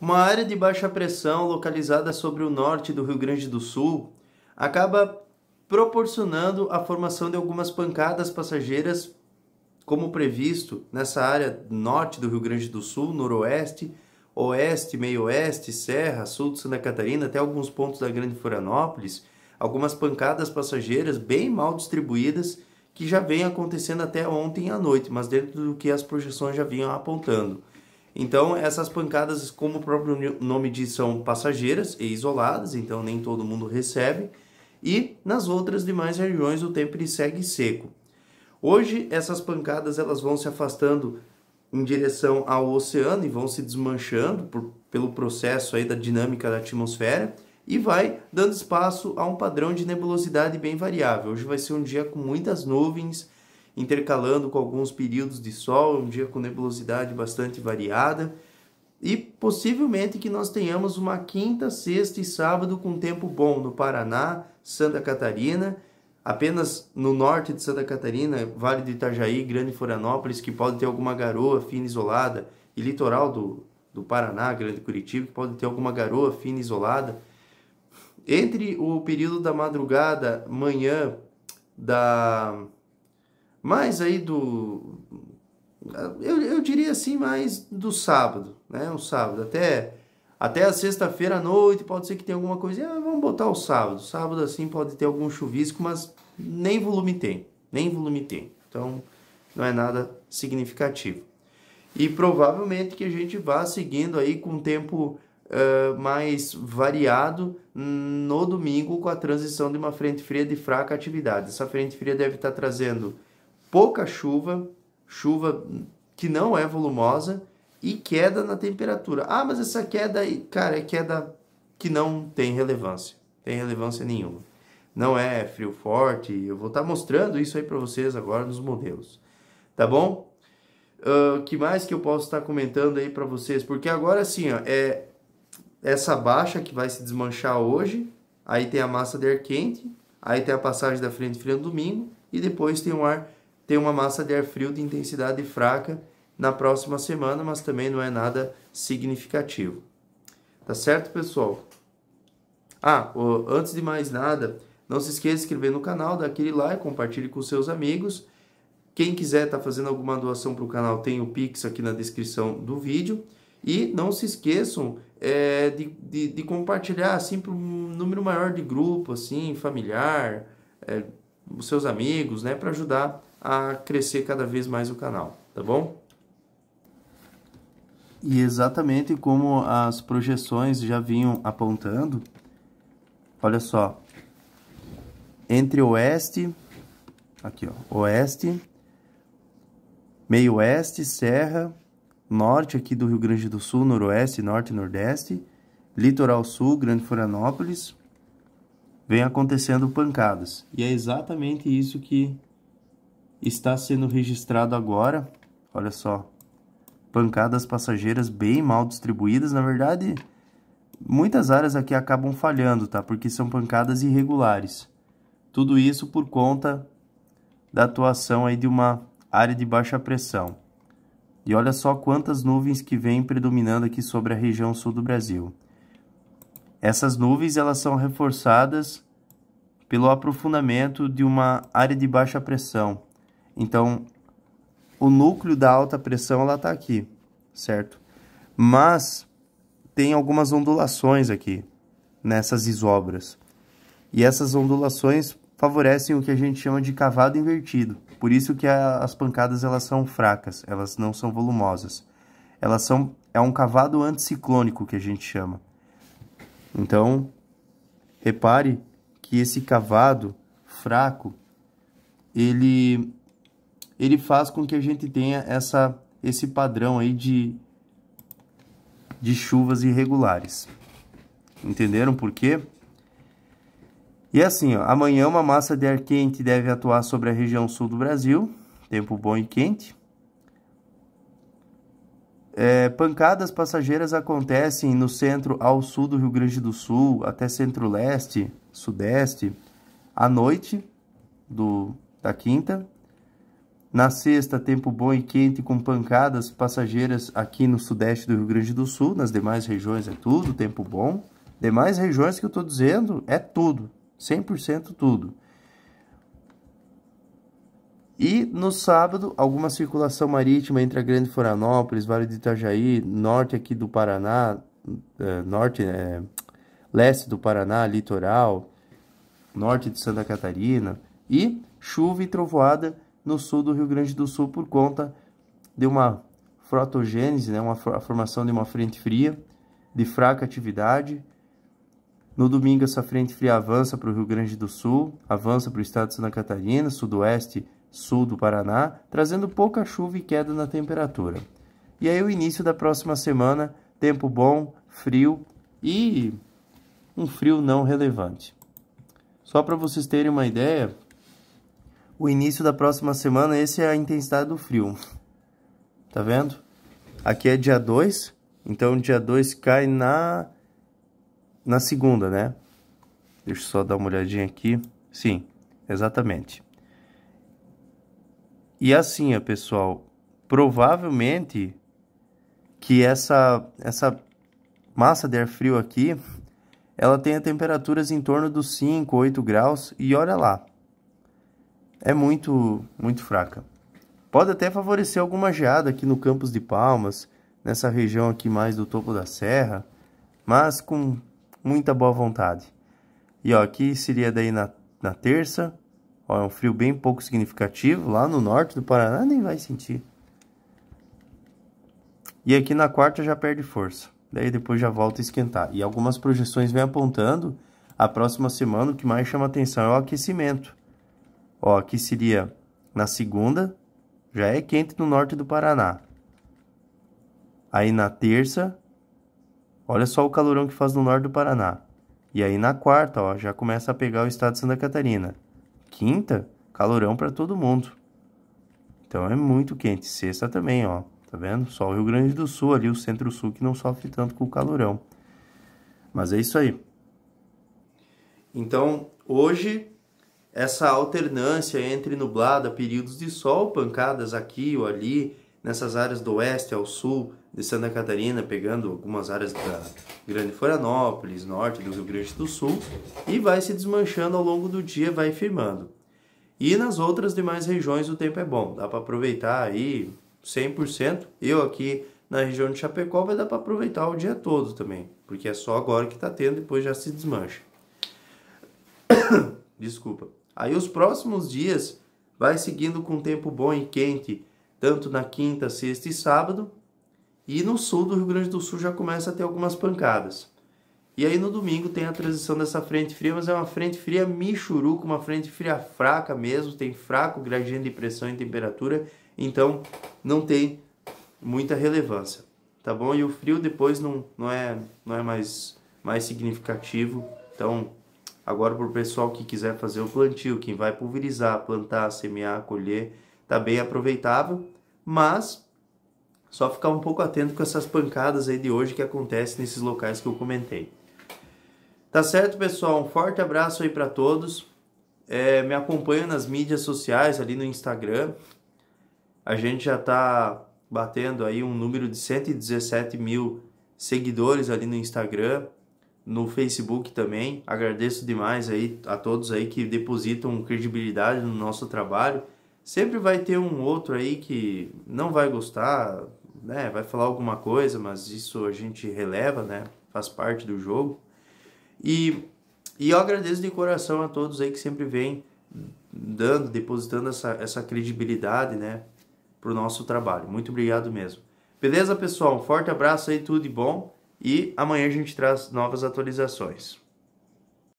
Uma área de baixa pressão localizada sobre o norte do Rio Grande do Sul acaba proporcionando a formação de algumas pancadas passageiras, como previsto nessa área norte do Rio Grande do Sul, noroeste, oeste, meio-oeste, serra, sul de Santa Catarina, até alguns pontos da Grande Florianópolis, algumas pancadas passageiras bem mal distribuídas que já vem acontecendo até ontem à noite, mas dentro do que as projeções já vinham apontando. Então, essas pancadas, como o próprio nome diz, são passageiras e isoladas, então nem todo mundo recebe. E nas outras demais regiões o tempo segue seco. Hoje, essas pancadas elas vão se afastando em direção ao oceano e vão se desmanchando por, pelo processo aí da dinâmica da atmosfera e vai dando espaço a um padrão de nebulosidade bem variável. Hoje vai ser um dia com muitas nuvens, intercalando com alguns períodos de sol, um dia com nebulosidade bastante variada. E possivelmente que nós tenhamos uma quinta, sexta e sábado com tempo bom no Paraná, Santa Catarina, apenas no norte de Santa Catarina, Vale do Itajaí, Grande Florianópolis, que pode ter alguma garoa fina isolada, e litoral do, do Paraná, Grande Curitiba, que pode ter alguma garoa fina isolada. Entre o período da madrugada, manhã da mais aí do. Eu, eu diria assim, mais do sábado, né? Um sábado. Até, até a sexta-feira à noite pode ser que tenha alguma coisa. Ah, vamos botar o sábado. Sábado assim pode ter algum chuvisco, mas nem volume tem. Nem volume tem. Então não é nada significativo. E provavelmente que a gente vá seguindo aí com um tempo uh, mais variado hum, no domingo com a transição de uma frente fria de fraca atividade. Essa frente fria deve estar trazendo pouca chuva, chuva que não é volumosa e queda na temperatura. Ah, mas essa queda aí, cara, é queda que não tem relevância. Tem relevância nenhuma. Não é frio forte. Eu vou estar tá mostrando isso aí para vocês agora nos modelos. Tá bom? Uh, que mais que eu posso estar tá comentando aí para vocês? Porque agora sim, é essa baixa que vai se desmanchar hoje. Aí tem a massa de ar quente. Aí tem a passagem da frente fria no domingo. E depois tem o ar tem uma massa de ar frio de intensidade fraca na próxima semana, mas também não é nada significativo. Tá certo, pessoal? Ah, antes de mais nada, não se esqueça de inscrever no canal, dar aquele like, compartilhe com seus amigos. Quem quiser estar tá fazendo alguma doação para o canal, tem o Pix aqui na descrição do vídeo. E não se esqueçam é, de, de, de, compartilhar assim para um número maior de grupo, assim, familiar, é, os seus amigos, né, para ajudar a crescer cada vez mais o canal, tá bom? E exatamente como as projeções já vinham apontando, olha só, entre oeste, aqui ó, oeste, meio oeste, serra, norte aqui do Rio Grande do Sul, noroeste, norte e nordeste, litoral sul, Grande Florianópolis, vem acontecendo pancadas. E é exatamente isso que está sendo registrado agora, olha só, pancadas passageiras bem mal distribuídas, na verdade, muitas áreas aqui acabam falhando, tá? Porque são pancadas irregulares. Tudo isso por conta da atuação aí de uma área de baixa pressão. E olha só quantas nuvens que vêm predominando aqui sobre a região sul do Brasil. Essas nuvens elas são reforçadas pelo aprofundamento de uma área de baixa pressão, então, o núcleo da alta pressão ela está aqui, certo? Mas tem algumas ondulações aqui nessas isobras. E essas ondulações favorecem o que a gente chama de cavado invertido. Por isso que a, as pancadas elas são fracas, elas não são volumosas. Elas são é um cavado anticiclônico que a gente chama. Então, repare que esse cavado fraco ele ele faz com que a gente tenha essa, esse padrão aí de, de chuvas irregulares. Entenderam por quê? E assim, ó, amanhã uma massa de ar quente deve atuar sobre a região sul do Brasil, tempo bom e quente. É, pancadas passageiras acontecem no centro ao sul do Rio Grande do Sul, até centro-leste, sudeste, à noite do, da quinta na sexta, tempo bom e quente com pancadas passageiras aqui no sudeste do Rio Grande do Sul, nas demais regiões é tudo, tempo bom. Demais regiões que eu estou dizendo é tudo, 100% tudo. E no sábado, alguma circulação marítima entre a Grande Florianópolis, Vale de Itajaí, norte aqui do Paraná, eh, norte, é, leste do Paraná, litoral, norte de Santa Catarina, e chuva e trovoada no sul do Rio Grande do Sul por conta de uma frotogênese, né, uma, a formação de uma frente fria de fraca atividade. No domingo, essa frente fria avança para o Rio Grande do Sul, avança para o estado de Santa Catarina, sudoeste, sul do Paraná, trazendo pouca chuva e queda na temperatura. E aí, o início da próxima semana, tempo bom, frio e um frio não relevante. Só para vocês terem uma ideia, o início da próxima semana, esse é a intensidade do frio. Tá vendo? Aqui é dia 2, então dia 2 cai na na segunda, né? Deixa eu só dar uma olhadinha aqui. Sim, exatamente. E assim, pessoal, provavelmente que essa essa massa de ar frio aqui, ela tem temperaturas em torno dos 5, 8 graus e olha lá, é muito, muito fraca. Pode até favorecer alguma geada aqui no Campos de Palmas, nessa região aqui mais do topo da serra, mas com muita boa vontade. E ó, aqui seria daí na, na terça, ó, é um frio bem pouco significativo, lá no norte do Paraná nem vai sentir. E aqui na quarta já perde força, daí depois já volta a esquentar. E algumas projeções vêm apontando a próxima semana, o que mais chama atenção é o aquecimento. Ó, aqui seria na segunda, já é quente no norte do Paraná. Aí na terça, olha só o calorão que faz no norte do Paraná. E aí na quarta, ó, já começa a pegar o estado de Santa Catarina. Quinta, calorão para todo mundo. Então é muito quente. Sexta também, ó. Tá vendo? Só o Rio Grande do Sul ali, o centro-sul, que não sofre tanto com o calorão. Mas é isso aí. Então, hoje essa alternância entre nublada, períodos de sol, pancadas aqui ou ali, nessas áreas do oeste ao sul de Santa Catarina, pegando algumas áreas da Grande Florianópolis, norte do Rio Grande do Sul, e vai se desmanchando ao longo do dia, vai firmando. E nas outras demais regiões o tempo é bom, dá para aproveitar aí 100%. Eu aqui na região de Chapecó vai dar para aproveitar o dia todo também, porque é só agora que está tendo, depois já se desmancha. Desculpa. Aí os próximos dias vai seguindo com tempo bom e quente, tanto na quinta, sexta e sábado. E no sul do Rio Grande do Sul já começa a ter algumas pancadas. E aí no domingo tem a transição dessa frente fria, mas é uma frente fria michuruca, uma frente fria fraca mesmo, tem fraco gradiente de pressão e temperatura, então não tem muita relevância, tá bom? E o frio depois não, não é, não é mais, mais significativo, então Agora, para o pessoal que quiser fazer o plantio, quem vai pulverizar, plantar, semear, colher, tá bem aproveitável, mas só ficar um pouco atento com essas pancadas aí de hoje que acontecem nesses locais que eu comentei. Tá certo, pessoal? Um forte abraço aí para todos. É, me acompanha nas mídias sociais, ali no Instagram. A gente já tá batendo aí um número de 117 mil seguidores ali no Instagram no Facebook também. Agradeço demais aí a todos aí que depositam credibilidade no nosso trabalho. Sempre vai ter um outro aí que não vai gostar, né? Vai falar alguma coisa, mas isso a gente releva, né? Faz parte do jogo. E, e eu agradeço de coração a todos aí que sempre vem dando, depositando essa, essa credibilidade, né? Pro nosso trabalho. Muito obrigado mesmo. Beleza, pessoal? Um forte abraço aí, tudo de bom. E amanhã a gente traz novas atualizações.